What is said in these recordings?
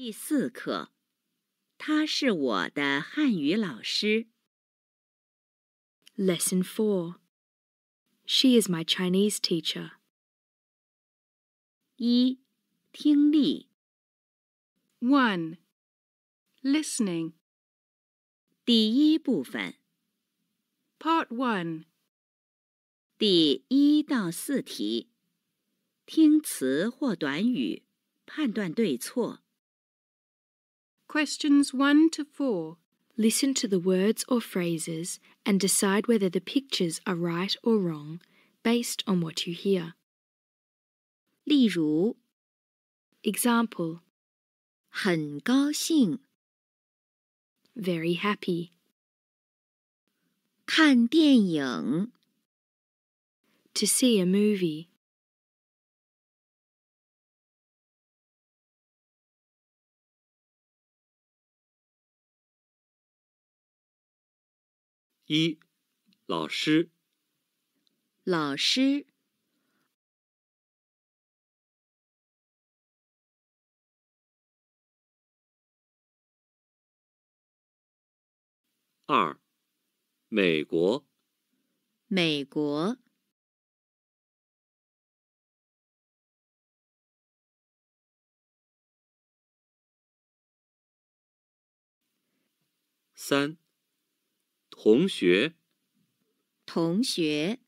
第四课，他是我的汉语老师。Lesson Four，She is my Chinese teacher。一、听力。One，Listening。第一部分。Part One。第一到四题，听词或短语，判断对错。Questions 1 to 4. Listen to the words or phrases and decide whether the pictures are right or wrong based on what you hear. 例如 Example 很高兴 Very happy 看电影 To see a movie 一，老师。老师。二，美国。美国。三。同学，同学，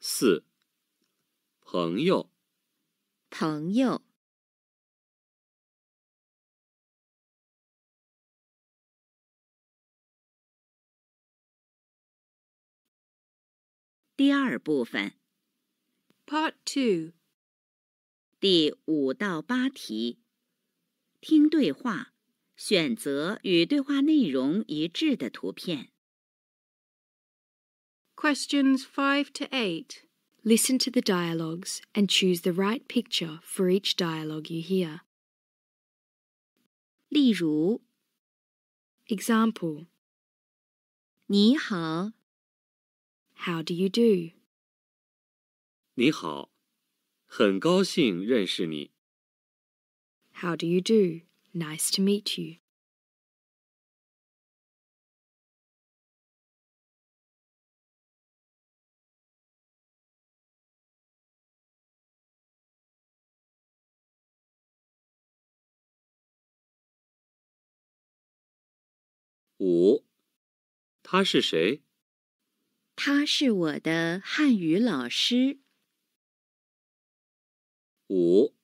四，朋友，朋友。第二部分，Part Two。第五到八题，听对话，选择与对话内容一致的图片。Questions 5 to 8. Listen to the dialogues and choose the right picture for each dialogue you hear. 例如 do you do? 你好。很高兴认识你。How do you do? Nice to meet you. 五，他是谁？他是我的汉语老师。五，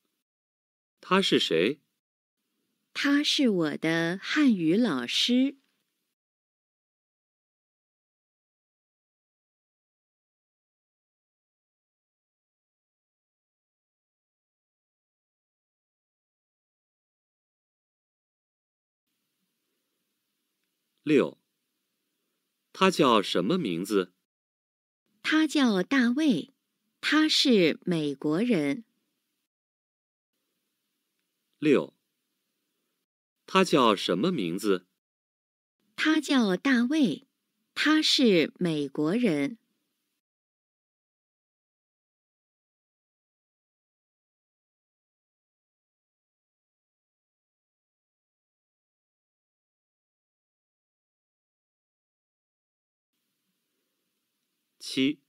他是谁？他是我的汉语老师。六，他叫什么名字？他叫大卫，他是美国人。六，他叫什么名字？他叫大卫，他是美国人。七，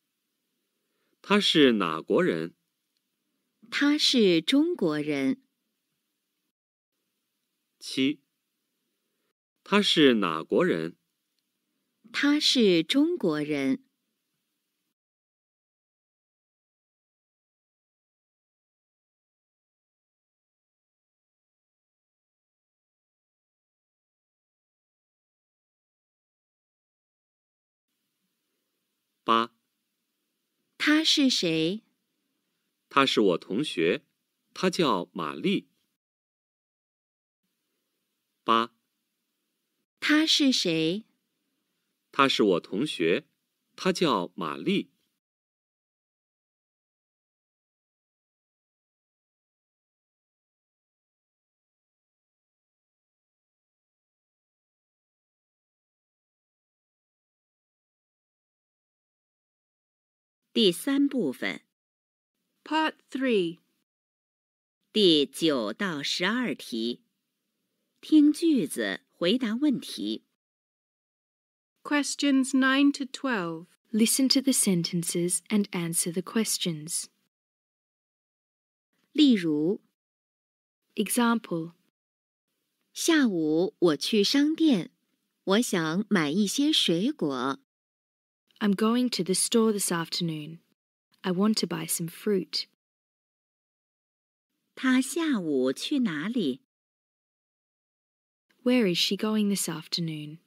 他是哪国人？他是中国人。七，他是哪国人？他是中国人。八，他是谁？他是我同学，他叫玛丽。八。他是谁？他是我同学，他叫玛丽。第三部分，Part Three，第九到十二题。听句子，回答问题。Questions 9 to 12. Listen to the sentences and answer the questions. 例如 Example 下午我去商店，我想买一些水果。I'm going to the store this afternoon. I want to buy some fruit. 他下午去哪里？where is she going this afternoon?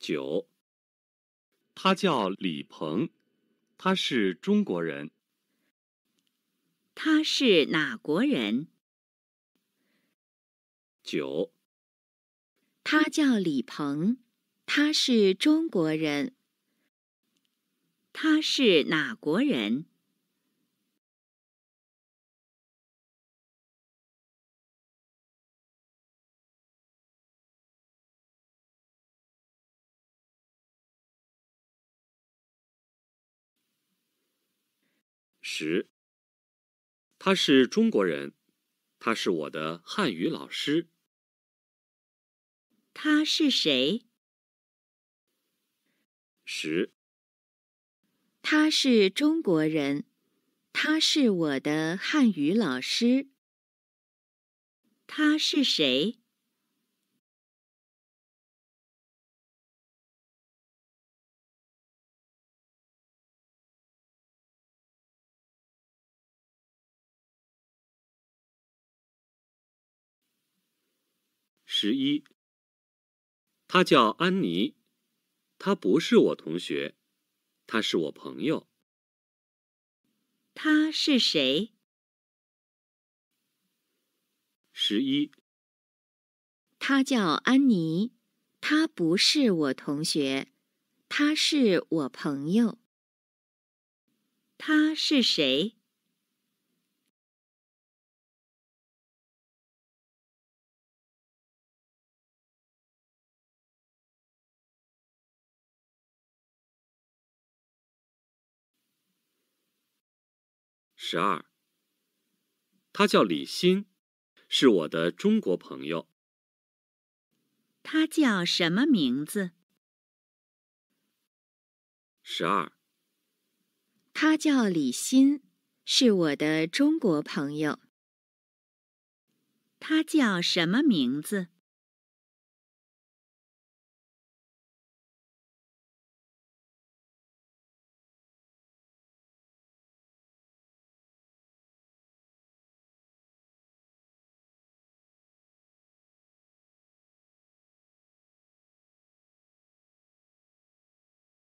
Jiu. 他叫李鹏，他是中国人。他是哪国人？九。他叫李鹏，他是中国人。他是哪国人？十，他是中国人，他是我的汉语老师。他是谁？十。他是中国人，他是我的汉语老师。他是谁？十一。她叫安妮，她不是我同学，她是我朋友。他是谁？十一。她叫安妮，她不是我同学，她是我朋友。他是谁？十二。他叫李欣，是我的中国朋友。他叫什么名字？十二。他叫李欣，是我的中国朋友。他叫什么名字？